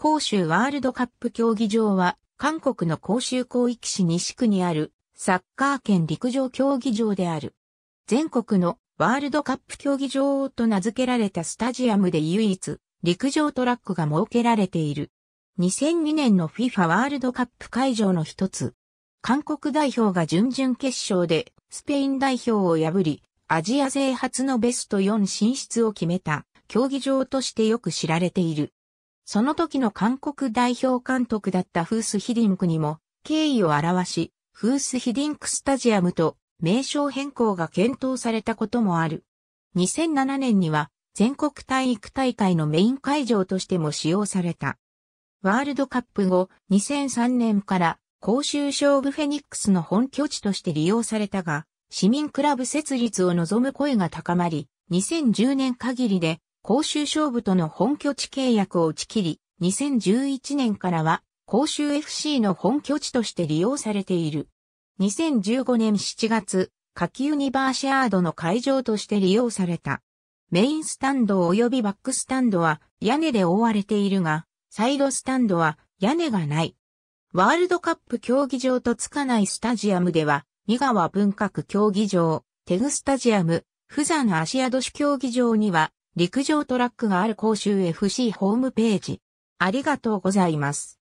広州ワールドカップ競技場は、韓国の広州広域市西区にある、サッカー圏陸上競技場である。全国のワールドカップ競技場と名付けられたスタジアムで唯一、陸上トラックが設けられている。2002年の FIFA ワールドカップ会場の一つ。韓国代表が準々決勝でスペイン代表を破り、アジア勢初のベスト4進出を決めた競技場としてよく知られている。その時の韓国代表監督だったフース・ヒディンクにも敬意を表し、フース・ヒディンク・スタジアムと名称変更が検討されたこともある。2007年には全国体育大会のメイン会場としても使用された。ワールドカップ後、2003年から公衆勝負フェニックスの本拠地として利用されたが、市民クラブ設立を望む声が高まり、2010年限りで公衆勝負との本拠地契約を打ち切り、2011年からは公衆 FC の本拠地として利用されている。2015年7月、下級ユニバーシアードの会場として利用された。メインスタンド及びバックスタンドは屋根で覆われているが、サイドスタンドは屋根がない。ワールドカップ競技場とつかないスタジアムでは、三河文化区競技場、テグスタジアム、の山芦屋ド市競技場には陸上トラックがある甲州 FC ホームページ。ありがとうございます。